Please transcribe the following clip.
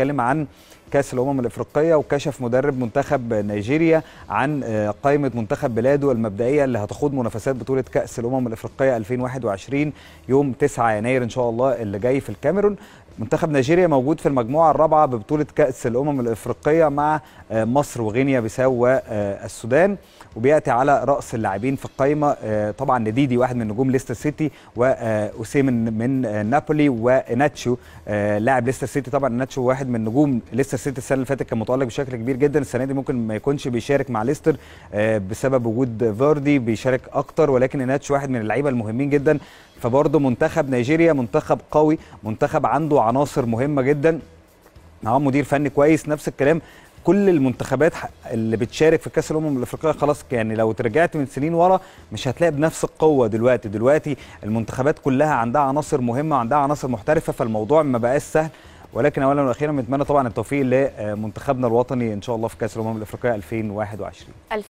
بيتكلم عن كاس الامم الافريقيه وكشف مدرب منتخب نيجيريا عن آه، قائمه منتخب بلاده المبدئيه اللي هتخوض منافسات بطوله كاس الامم الافريقيه 2021 يوم 9 يناير ان شاء الله اللي جاي في الكاميرون منتخب نيجيريا موجود في المجموعه الرابعه ببطوله كاس الامم الافريقيه مع آه، مصر وغينيا بيساو والسودان آه، وبياتي على راس اللاعبين في القائمه طبعا نديدي واحد من نجوم ليستر سيتي واوسيمن من نابولي وناتشو لاعب ليستر سيتي طبعا ناتشو واحد من نجوم ليستر سيتي السنه اللي فاتت كان متالق بشكل كبير جدا السنه دي ممكن ما يكونش بيشارك مع ليستر آه، بسبب وجود فاردي بيشارك اكتر ولكن اناتش واحد من اللعيبه المهمين جدا فبرضه منتخب نيجيريا منتخب قوي منتخب عنده عناصر مهمه جدا معاه مدير فني كويس نفس الكلام كل المنتخبات اللي بتشارك في كاس الامم الافريقيه خلاص يعني لو ترجعت من سنين ورا مش هتلاقي بنفس القوه دلوقتي دلوقتي المنتخبات كلها عندها عناصر مهمه وعندها عناصر محترفه فالموضوع ما بقاش سهل ولكن اولا واخيرا بنتمنى طبعا التوفيق لمنتخبنا الوطني ان شاء الله في كاس الامم الافريقيه 2021